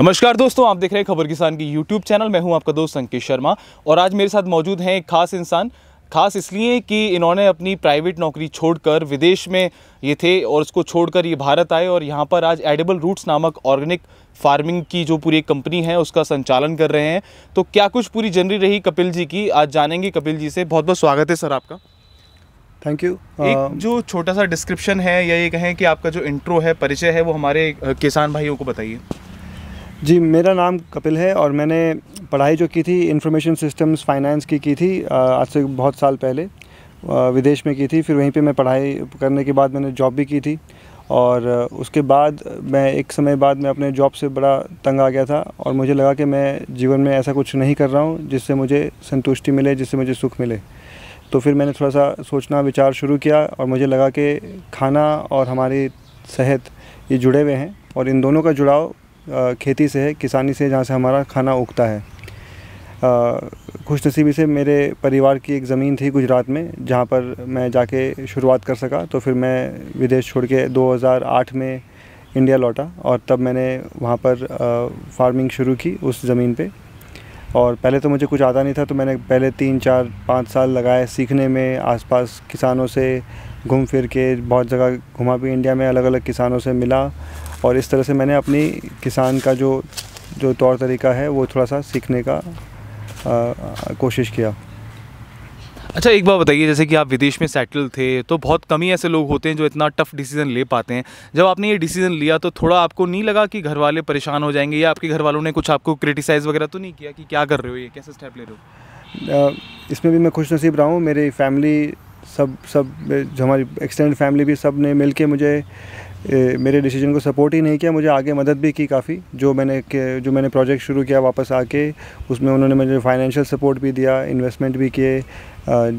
नमस्कार दोस्तों आप देख रहे हैं खबर किसान की यूट्यूब चैनल मैं हूं आपका दोस्त संकेश शर्मा और आज मेरे साथ मौजूद हैं एक खास इंसान खास इसलिए कि इन्होंने अपनी प्राइवेट नौकरी छोड़कर विदेश में ये थे और उसको छोड़कर ये भारत आए और यहाँ पर आज एडेबल रूट्स नामक ऑर्गेनिक फार्मिंग की जो पूरी कंपनी है उसका संचालन कर रहे हैं तो क्या कुछ पूरी जनरी रही कपिल जी की आज जानेंगे कपिल जी से बहुत बहुत स्वागत है सर आपका थैंक यू एक um, जो छोटा सा डिस्क्रिप्शन है या ये कहें कि आपका जो इंट्रो है परिचय है वो हमारे किसान भाइयों को बताइए जी मेरा नाम कपिल है और मैंने पढ़ाई जो की थी इंफॉर्मेशन सिस्टम्स फाइनेंस की की थी आज से बहुत साल पहले विदेश में की थी फिर वहीं पे मैं पढ़ाई करने के बाद मैंने जॉब भी की थी और उसके बाद मैं एक समय बाद मैं अपने जॉब से बड़ा तंग आ गया था और मुझे लगा कि मैं जीवन में ऐसा कुछ नहीं कर रहा हूँ जिससे मुझे संतुष्टि मिले जिससे मुझे सुख मिले तो फिर मैंने थोड़ा सा सोचना विचार शुरू किया और मुझे लगा कि खाना और हमारी सेहत ये जुड़े हुए हैं और इन दोनों का जुड़ाव खेती से है किसानी से जहाँ से हमारा खाना उगता है खुशनसीबी से मेरे परिवार की एक ज़मीन थी गुजरात में जहाँ पर मैं जाके शुरुआत कर सका तो फिर मैं विदेश छोड़ के 2008 में इंडिया लौटा और तब मैंने वहाँ पर फार्मिंग शुरू की उस ज़मीन पे और पहले तो मुझे कुछ आता नहीं था तो मैंने पहले तीन चार पाँच साल लगाए सीखने में आसपास किसानों से घूम फिर के बहुत जगह घुमा भी इंडिया में अलग अलग किसानों से मिला और इस तरह से मैंने अपनी किसान का जो जो तौर तरीका है वो थोड़ा सा सीखने का आ, कोशिश किया अच्छा एक बात बताइए जैसे कि आप विदेश में सेटल थे तो बहुत कम ही ऐसे लोग होते हैं जो इतना टफ डिसीजन ले पाते हैं जब आपने ये डिसीजन लिया तो थोड़ा आपको नहीं लगा कि घर वाले परेशान हो जाएंगे या आपके घर वालों ने कुछ आपको क्रिटिसाइज़ वगैरह तो नहीं किया कि क्या कर रहे हो ये कैसे स्टेप ले रहे हो इसमें भी मैं खुश नसीब रहा हूँ मेरी फैमिली सब सब जो हमारी एक्सटेंड फैमिली भी सब ने मिल के मुझे ए, मेरे डिसीजन को सपोर्ट ही नहीं किया मुझे आगे मदद भी की काफ़ी जो मैंने जो मैंने प्रोजेक्ट शुरू किया वापस आके उसमें उन्होंने मुझे फाइनेंशियल सपोर्ट भी दिया इन्वेस्टमेंट भी किए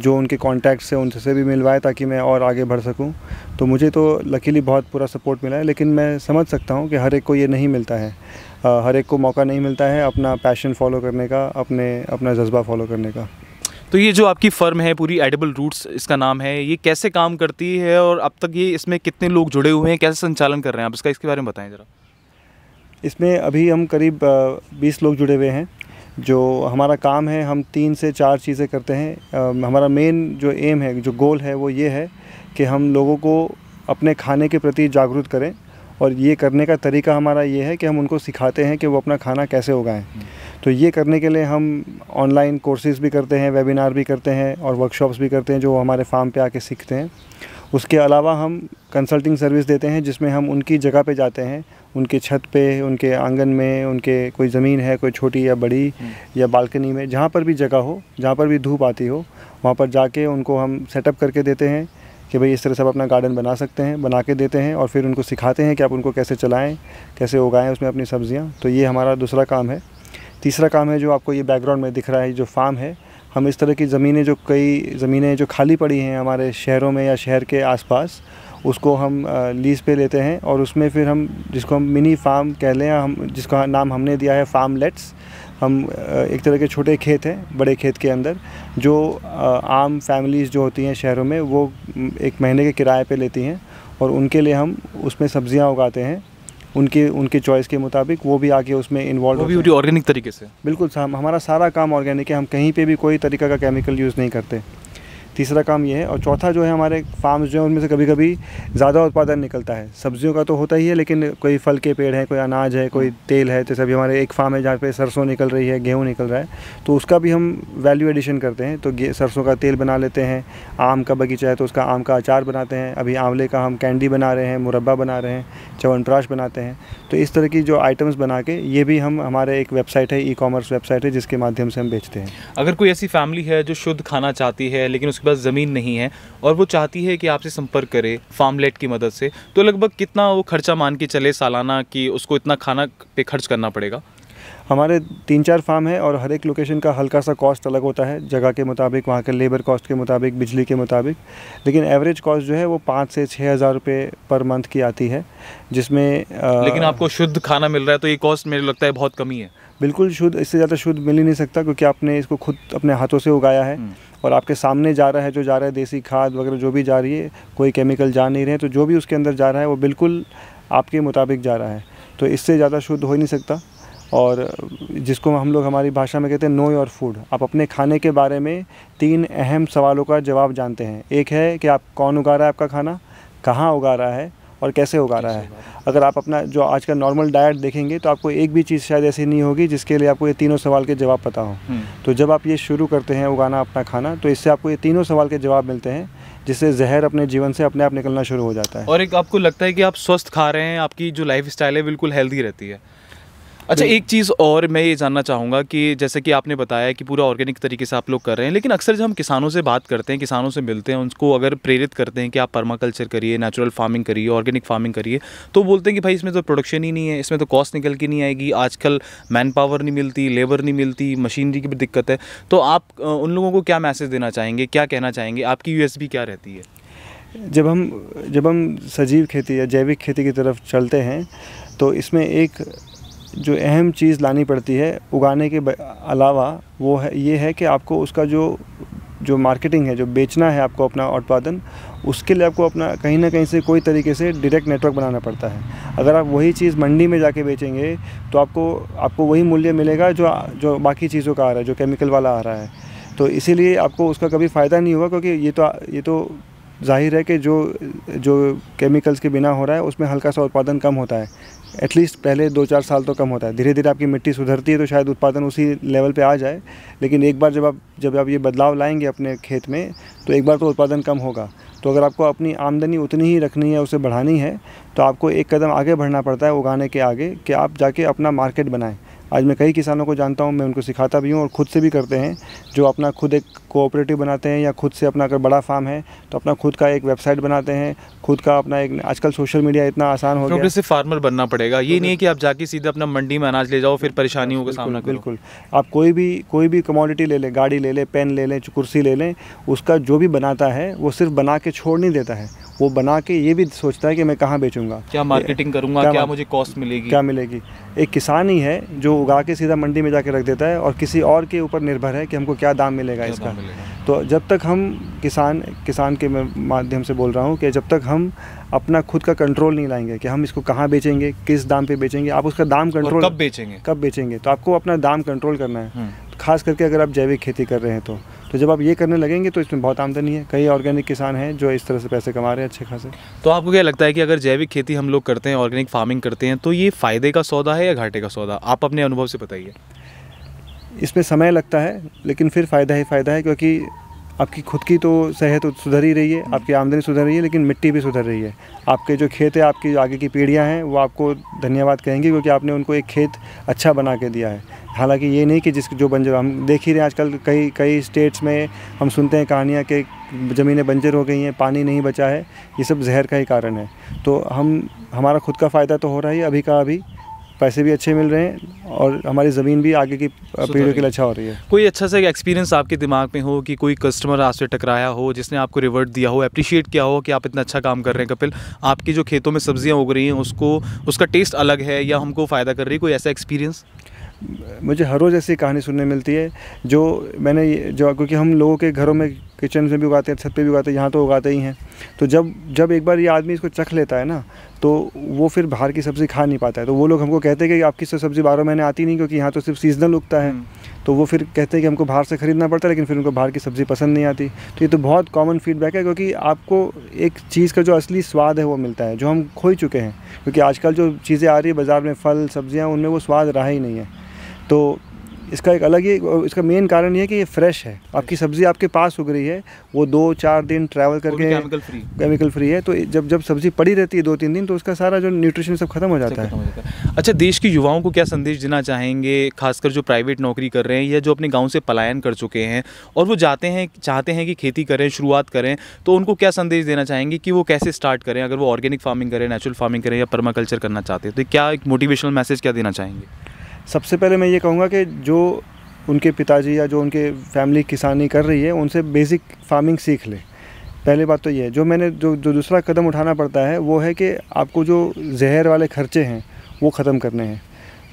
जो उनके कॉन्टैक्ट्स हैं उनसे भी मिलवाए ताकि मैं और आगे बढ़ सकूँ तो मुझे तो लकीली बहुत पूरा सपोर्ट मिला है लेकिन मैं समझ सकता हूँ कि हर एक को ये नहीं मिलता है हर एक को मौका नहीं मिलता है अपना पैशन फॉलो करने का अपने अपना जज्बा फॉलो करने का तो ये जो आपकी फर्म है पूरी एडिबल रूट्स इसका नाम है ये कैसे काम करती है और अब तक ये इसमें कितने लोग जुड़े हुए हैं कैसे संचालन कर रहे हैं आप इसका इसके बारे में बताएं ज़रा इसमें अभी हम करीब बीस लोग जुड़े हुए हैं जो हमारा काम है हम तीन से चार चीज़ें करते हैं हमारा मेन जो एम है जो गोल है वो ये है कि हम लोगों को अपने खाने के प्रति जागरूक करें और ये करने का तरीका हमारा ये है कि हम उनको सिखाते हैं कि वो अपना खाना कैसे उगाएं तो ये करने के लिए हम ऑनलाइन कोर्सेज़ भी करते हैं वेबिनार भी करते हैं और वर्कशॉप्स भी करते हैं जो हमारे फार्म पे आके सीखते हैं उसके अलावा हम कंसल्टिंग सर्विस देते हैं जिसमें हम उनकी जगह पे जाते हैं उनके छत पे उनके आंगन में उनके कोई ज़मीन है कोई छोटी या बड़ी हम्म। या बालकनी में जहाँ पर भी जगह हो जहाँ पर भी धूप आती हो वहाँ पर जाके उनको हम सेटअप करके देते हैं कि भाई इस तरह से आप अपना गार्डन बना सकते हैं बना के देते हैं और फिर उनको सिखाते हैं कि आप उनको कैसे चलाएँ कैसे उगाएँ उसमें अपनी सब्ज़ियाँ तो ये हमारा दूसरा काम है तीसरा काम है जो आपको ये बैकग्राउंड में दिख रहा है जो फार्म है हम इस तरह की ज़मीनें जो कई ज़मीनें जो खाली पड़ी हैं हमारे शहरों में या शहर के आसपास उसको हम लीज़ पे लेते हैं और उसमें फिर हम जिसको हम मिनी फार्म कह लें हम जिसका नाम हमने दिया है फार्म लेट्स हम एक तरह के छोटे खेत हैं बड़े खेत के अंदर जो आम फैमिलीज़ जो होती हैं शहरों में वो एक महीने के किराए पे लेती हैं और उनके लिए हम उसमें सब्ज़ियाँ उगाते हैं उनके उनके चॉइस के मुताबिक वो भी आके उसमें इन्वॉल्व वो भी ऑर्गेनिक तरीके से बिल्कुल हमारा सारा काम ऑर्गेनिक है हम कहीं पे भी कोई तरीका का केमिकल यूज़ नहीं करते तीसरा काम ये है और चौथा जो है हमारे फार्म्स जो है उनमें से कभी कभी ज़्यादा उत्पादन निकलता है सब्जियों का तो होता ही है लेकिन कोई फल के पेड़ हैं कोई अनाज है कोई तेल है तो सभी हमारे एक फार्म है जहाँ पर सरसों निकल रही है गेहूँ निकल रहा है तो उसका भी हम वैल्यू एडिशन करते हैं तो सरसों का तेल बना लेते हैं आम का बगीचा है तो उसका आम का अचार बनाते हैं अभी आंवले का हम कैंडी बना रहे हैं मुरबा बना रहे हैं चवनप्राश बनाते हैं तो इस तरह की जो आइटम्स बना के ये भी हम हमारे एक वेबसाइट है ई कॉमर्स वेबसाइट है जिसके माध्यम से हम बेचते हैं अगर कोई ऐसी फैमिली है जो शुद्ध खाना चाहती है लेकिन उसके पास ज़मीन नहीं है और वो चाहती है कि आपसे संपर्क करे फार्मलेट की मदद से तो लगभग कितना वो खर्चा मान के चले सालाना कि उसको इतना खाना पे खर्च करना पड़ेगा हमारे तीन चार फार्म है और हर एक लोकेशन का हल्का सा कॉस्ट अलग होता है जगह के मुताबिक वहाँ के लेबर कॉस्ट के मुताबिक बिजली के मुताबिक लेकिन एवरेज कॉस्ट जो है वो पाँच से छः हज़ार रुपये पर मंथ की आती है जिसमें आ, लेकिन आपको शुद्ध खाना मिल रहा है तो ये कॉस्ट मेरे लगता है बहुत कमी है बिल्कुल शुद्ध इससे ज़्यादा शुद्ध मिल ही नहीं सकता क्योंकि आपने इसको खुद अपने हाथों से उगाया है हम्म। और आपके सामने जा रहा है जो जा रहा है देसी खाद वगैरह जो भी जा रही है कोई केमिकल जा नहीं रहे तो जो भी उसके अंदर जा रहा है वो बिल्कुल आपके मुताबिक जा रहा है तो इससे ज़्यादा शुद्ध हो ही नहीं सकता और जिसको हम लोग हमारी भाषा में कहते हैं नो योर फूड आप अपने खाने के बारे में तीन अहम सवालों का जवाब जानते हैं एक है कि आप कौन उगा रहा है आपका खाना कहाँ उगा रहा है और कैसे उगा रहा है अगर आप अपना जो आज का नॉर्मल डाइट देखेंगे तो आपको एक भी चीज़ शायद ऐसी नहीं होगी जिसके लिए आपको ये तीनों सवाल के जवाब पता हो हम्म। तो जब आप ये शुरू करते हैं उगाना अपना खाना तो इससे आपको ये तीनों सवाल के जवाब मिलते हैं जिससे जहर अपने जीवन से अपने आप निकलना शुरू हो जाता है और एक आपको लगता है कि आप स्वस्थ खा रहे हैं आपकी जो लाइफ स्टाइल है बिल्कुल हेल्दी रहती है अच्छा एक चीज़ और मैं ये जानना चाहूँगा कि जैसे कि आपने बताया कि पूरा ऑर्गेनिक तरीके से आप लोग कर रहे हैं लेकिन अक्सर जब हम किसानों से बात करते हैं किसानों से मिलते हैं उनको अगर प्रेरित करते हैं कि आप पर्माकल्चर करिए नेचुरल फार्मिंग करिए ऑर्गेनिक फार्मिंग करिए तो बोलते हैं कि भाई इसमें तो प्रोडक्शन ही नहीं है इसमें तो कॉस्ट निकल के नहीं आएगी आजकल मैन पावर नहीं मिलती लेबर नहीं मिलती मशीनरी की भी दिक्कत है तो आप उन लोगों को क्या मैसेज देना चाहेंगे क्या कहना चाहेंगे आपकी यू क्या रहती है जब हम जब हम सजीव खेती या जैविक खेती की तरफ चलते हैं तो इसमें एक जो अहम चीज़ लानी पड़ती है उगाने के अलावा वो है ये है कि आपको उसका जो जो मार्केटिंग है जो बेचना है आपको अपना उत्पादन उसके लिए आपको अपना कहीं ना कहीं से कोई तरीके से डायरेक्ट नेटवर्क बनाना पड़ता है अगर आप वही चीज़ मंडी में जाके बेचेंगे तो आपको आपको वही मूल्य मिलेगा जो जो बाकी चीज़ों का आ रहा है जो केमिकल वाला आ रहा है तो इसीलिए आपको उसका कभी फ़ायदा नहीं हुआ क्योंकि ये तो ये तो जाहिर है कि जो जो केमिकल्स के बिना हो रहा है उसमें हल्का सा उत्पादन कम होता है एटलीस्ट पहले दो चार साल तो कम होता है धीरे धीरे आपकी मिट्टी सुधरती है तो शायद उत्पादन उसी लेवल पे आ जाए लेकिन एक बार जब आप जब आप ये बदलाव लाएंगे अपने खेत में तो एक बार तो उत्पादन कम होगा तो अगर आपको अपनी आमदनी उतनी ही रखनी है उसे बढ़ानी है तो आपको एक कदम आगे बढ़ना पड़ता है उगाने के आगे कि आप जाके अपना मार्केट बनाएँ आज मैं कई किसानों को जानता हूँ मैं उनको सिखाता भी हूँ और ख़ुद से भी करते हैं जो अपना खुद एक कोऑपरेटिव बनाते हैं या खुद से अपना अगर बड़ा फार्म है तो अपना खुद का एक वेबसाइट बनाते हैं खुद का अपना एक आजकल सोशल मीडिया इतना आसान हो तो गया सिर्फ फार्मर बनना पड़ेगा ये तो नहीं है कि आप जाके सीधे अपना मंडी में अनाज ले जाओ फिर परेशानी होगा सामना बिल्कुल आप कोई भी कोई भी कमोडिटी ले लें गाड़ी ले लें पेन ले लें कुर्सी ले लें उसका जो भी बनाता है वो सिर्फ बना के छोड़ नहीं देता है वो बना के ये भी सोचता है कि मैं कहाँ बेचूंगा क्या मार्केटिंग करूँगा क्या, क्या मुझे कॉस्ट मिलेगी क्या मिलेगी एक किसान ही है जो उगा के सीधा मंडी में जाके रख देता है और किसी और के ऊपर निर्भर है कि हमको क्या दाम मिलेगा क्या इसका दाम मिलेगा। तो जब तक हम किसान किसान के माध्यम से बोल रहा हूँ कि जब तक हम अपना खुद का कंट्रोल नहीं लाएंगे कि हम इसको कहाँ बेचेंगे किस दाम पे बेचेंगे आप उसका दाम कंट्रोल कब बेचेंगे कब बेचेंगे तो आपको अपना दाम कंट्रोल करना है हम्म। खास करके अगर आप जैविक खेती कर रहे हैं तो तो जब आप ये करने लगेंगे तो इसमें बहुत आमदनी है कई ऑर्गेनिक किसान हैं जो इस तरह से पैसे कमा रहे हैं अच्छे खासे तो आपको क्या लगता है कि अगर जैविक खेती हम लोग करते हैं ऑर्गेनिक फार्मिंग करते हैं तो ये फ़ायदे का सौदा है या घाटे का सौदा आप अपने अनुभव से बताइए इसमें समय लगता है लेकिन फिर फ़ायदा ही फ़ायदा है क्योंकि आपकी खुद की तो सेहत तो सुधर ही रही है हम्म। आपकी आमदनी सुधर रही है लेकिन मिट्टी भी सुधर रही है आपके जो खेत है आपकी आगे की पीढ़ियाँ हैं वो आपको धन्यवाद कहेंगी क्योंकि आपने उनको एक खेत अच्छा बना के दिया है हालांकि ये नहीं कि जिस जो बंजर हम देख ही रहे हैं आजकल कई कई स्टेट्स में हम सुनते हैं कहानियाँ के ज़मीनें बंजर हो गई हैं पानी नहीं बचा है ये सब जहर का ही कारण है तो हम हमारा खुद का फ़ायदा तो हो रहा है अभी का अभी पैसे भी अच्छे मिल रहे हैं और हमारी ज़मीन भी आगे की पीढ़ियों के लिए अच्छा हो रही है कोई अच्छा सा एक्सपीरियंस आपके दिमाग में हो कि कोई कस्टमर आपसे टकराया हो जिसने आपको रिवर्ट दिया हो अप्रिशिएट किया हो कि आप इतना अच्छा काम कर रहे हैं कपिल आपकी जो खेतों में सब्जियाँ उग रही हैं उसको उसका टेस्ट अलग है या हमको फ़ायदा कर रही है कोई ऐसा एक्सपीरियंस मुझे हर रोज़ ऐसी कहानी सुनने मिलती है जो मैंने जो क्योंकि हम लोगों के घरों में किचन में भी उगाते हैं छत पे भी उगाते हैं यहाँ तो उगाते ही हैं तो जब जब एक बार ये आदमी इसको चख लेता है ना तो वो फिर बाहर की सब्ज़ी खा नहीं पाता है तो वो लोग हमको कहते हैं कि आपकी तो सब्ज़ी बारह महीने आती नहीं क्योंकि यहाँ तो सिर्फ सीजनल उगता है हम्म। तो वो फिर कहते हैं कि हमको बाहर से ख़रीदना पड़ता है लेकिन फिर उनको बाहर की सब्ज़ी पसंद नहीं आती तो ये तो बहुत कॉमन फीडबैक है क्योंकि आपको एक चीज़ का जो असली स्वाद है वो मिलता है जो हम खोई चुके हैं क्योंकि आजकल जो चीज़ें आ रही है बाज़ार में फल सब्ज़ियाँ उनमें वो स्वाद रहा ही नहीं है तो इसका एक अलग ही इसका मेन कारण ये है कि ये फ्रेश है आपकी सब्ज़ी आपके पास उग रही है वो दो चार दिन ट्रैवल करके केमिकल फ्री केमिकल फ्री है तो जब जब सब्ज़ी पड़ी रहती है दो तीन दिन तो उसका सारा जो न्यूट्रिशन सब खत्म हो जाता है अच्छा देश के युवाओं को क्या संदेश देना चाहेंगे खासकर जो प्राइवेट नौकरी कर रहे हैं या जो अपने गाँव से पलायन कर चुके हैं और वो जाते हैं चाहते हैं कि खेती करें शुरुआत करें तो उनको क्या संदेश देना चाहेंगे कि वो कैसे स्टार्ट करें अगर वो ऑर्गेनिक फार्मिंग करें नेचुरल फार्मिंग करें या पर्माकल्चर करना चाहते हैं तो क्या एक मोटिवेशनल मैसेज क्या देना चाहेंगे सबसे पहले मैं ये कहूँगा कि जो उनके पिताजी या जो उनके फैमिली किसानी कर रही है उनसे बेसिक फार्मिंग सीख लें पहली बात तो ये है जो मैंने जो जो दूसरा कदम उठाना पड़ता है वो है कि आपको जो जहर वाले खर्चे हैं वो ख़त्म करने हैं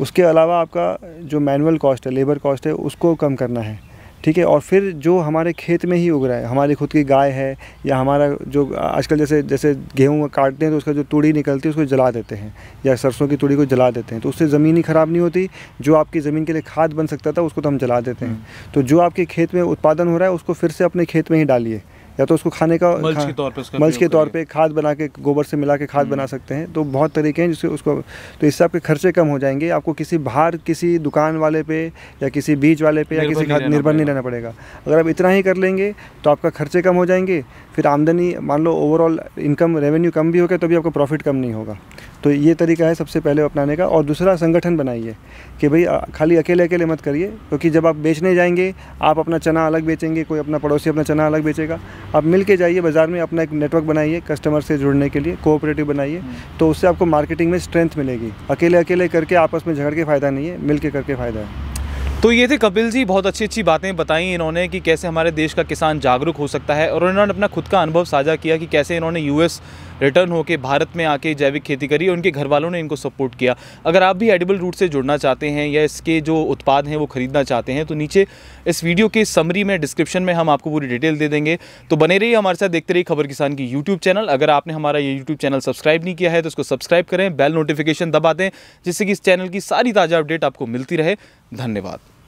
उसके अलावा आपका जो मैनुअल कॉस्ट है लेबर कॉस्ट है उसको कम करना है ठीक है और फिर जो हमारे खेत में ही उग रहा है हमारी खुद की गाय है या हमारा जो आजकल जैसे जैसे गेहूँ काटते हैं तो उसका जो तुड़ी निकलती है उसको जला देते हैं या सरसों की तुड़ी को जला देते हैं तो उससे ज़मीन ही ख़राब नहीं होती जो आपकी ज़मीन के लिए खाद बन सकता था उसको तो हम जला देते हैं हम्म। तो जो आपके खेत में उत्पादन हो रहा है उसको फिर से अपने खेत में ही डालिए या तो उसको खाने का मल्च के तौर पे मल्च के तौर पे खाद बना के गोबर से मिला के खाद बना हम्म। सकते हैं तो बहुत तरीके हैं जिससे उसको तो इससे आपके खर्चे कम हो जाएंगे आपको किसी बाहर किसी दुकान वाले पे या किसी बीज वाले पे या किसी खाद निर्भर नहीं रहना पड़ेगा अगर आप इतना ही कर लेंगे तो आपका खर्चे कम हो जाएंगे फिर आमदनी मान लो ओवरऑल इनकम रेवेन्यू कम भी हो गया तो भी आपका प्रॉफिट कम नहीं होगा तो ये तरीका है सबसे पहले अपनाने का और दूसरा संगठन बनाइए कि भाई खाली अकेले अकेले मत करिए क्योंकि जब आप बेचने जाएंगे आप अपना चना अलग बेचेंगे कोई अपना पड़ोसी अपना चना अलग बेचेगा आप मिल के जाइए बाज़ार में अपना एक नेटवर्क बनाइए कस्टमर से जुड़ने के लिए कोऑपरेटिव बनाइए तो उससे आपको मार्केटिंग में स्ट्रेंथ मिलेगी अकेले अकेले करके आपस में झगड़ के फ़ायदा नहीं है मिल के करके फ़ायदा है तो ये थे कपिल जी बहुत अच्छी अच्छी बातें बताई इन्होंने कि कैसे हमारे देश का किसान जागरूक हो सकता है और इन्होंने अपना खुद का अनुभव साझा किया कि कैसे इन्होंने यूएस रिटर्न होकर भारत में आके जैविक खेती करी और उनके घर वालों ने इनको सपोर्ट किया अगर आप भी एडिबल रूट से जुड़ना चाहते हैं या इसके जो उत्पाद हैं वो खरीदना चाहते हैं तो नीचे इस वीडियो के समरी में डिस्क्रिप्शन में हम आपको पूरी डिटेल दे देंगे तो बने रहिए हमारे साथ देखते रहिए खबर किसान की यूट्यूब चैनल अगर आपने हमारा ये यूट्यूब चैनल सब्सक्राइब नहीं किया है तो उसको सब्सक्राइब करें बेल नोटिफिकेशन दबा दें जिससे कि इस चैनल की सारी ताज़ा अपडेट आपको मिलती रहे धन्यवाद